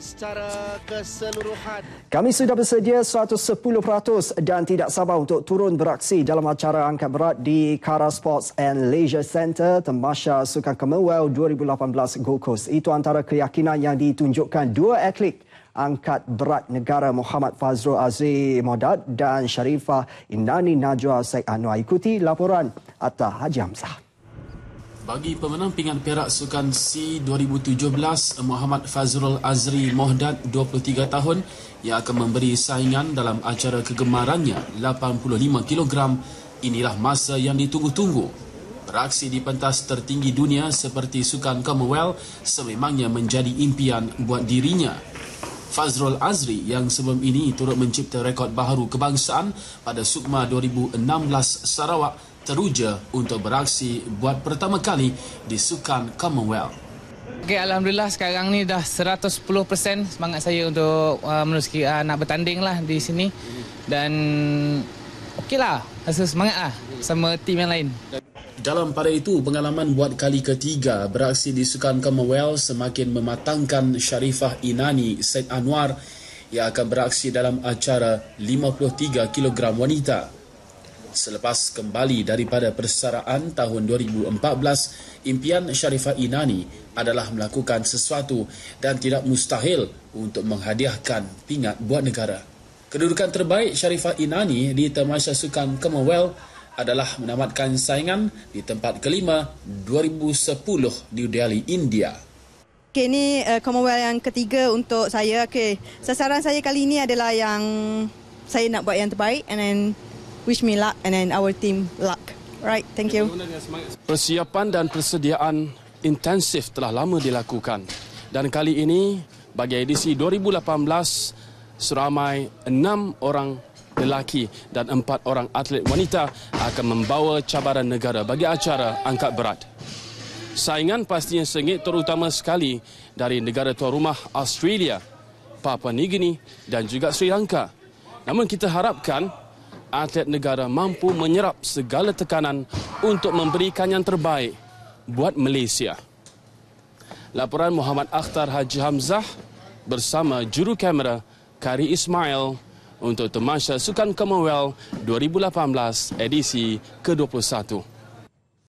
secara keseluruhan. Kami sudah bersedia 110% dan tidak sabar untuk turun beraksi dalam acara angkat berat di Kara Sports and Leisure Centre Temasha Sukan Commonwealth 2018 Gold Coast. Itu antara keyakinan yang ditunjukkan dua atlet angkat berat negara Muhammad Fazrul Aziz Modad dan Sharifah Inani Najwa Syed Anwar. Ikuti laporan Atta Haji Hamzah. Bagi pemenang pingat perak sukan C 2017, Muhammad Fazrul Azri Mohdad, 23 tahun, yang akan memberi saingan dalam acara kegemarannya 85 kg, inilah masa yang ditunggu-tunggu. Beraksi di pentas tertinggi dunia seperti sukan Commonwealth sememangnya menjadi impian buat dirinya. Fazrul Azri yang sebelum ini turut mencipta rekod baharu kebangsaan pada Sukma 2016 Sarawak teruja untuk beraksi buat pertama kali di Sukan Commonwealth. Okay, Alhamdulillah sekarang ni dah 110% semangat saya untuk uh, meneruskan uh, nak bertanding lah di sini dan okey lah rasa semangat lah sama tim yang lain. Dalam pada itu, pengalaman buat kali ketiga beraksi di Sukan Commonwealth semakin mematangkan Sharifah Inani Said Anwar yang akan beraksi dalam acara 53 kilogram wanita. Selepas kembali daripada persaraan tahun 2014, impian Sharifah Inani adalah melakukan sesuatu dan tidak mustahil untuk menghadiahkan pingat buat negara. Kedudukan terbaik Sharifah Inani di Temasya Sukan Commonwealth adalah menamatkan saingan di tempat kelima 2010 di Delhi, India. Okay, ini uh, Commonwealth yang ketiga untuk saya. Okay, sasaran saya kali ini adalah yang saya nak buat yang terbaik and then wish me luck and then our team luck. Right, thank you. Persiapan dan persediaan intensif telah lama dilakukan. Dan kali ini bagi edisi 2018 seramai 6 orang lelaki dan 4 orang atlet wanita akan membawa cabaran negara bagi acara angkat berat. Saingan pastinya sengit terutama sekali dari negara tuan rumah Australia, Papua New Guinea dan juga Sri Lanka. Namun kita harapkan atlet negara mampu menyerap segala tekanan untuk memberikan yang terbaik buat Malaysia. Laporan Muhammad Akhtar Haji Hamzah bersama juru kamera Kari Ismail untuk Temasha Sukan Commonwealth 2018 edisi ke-21.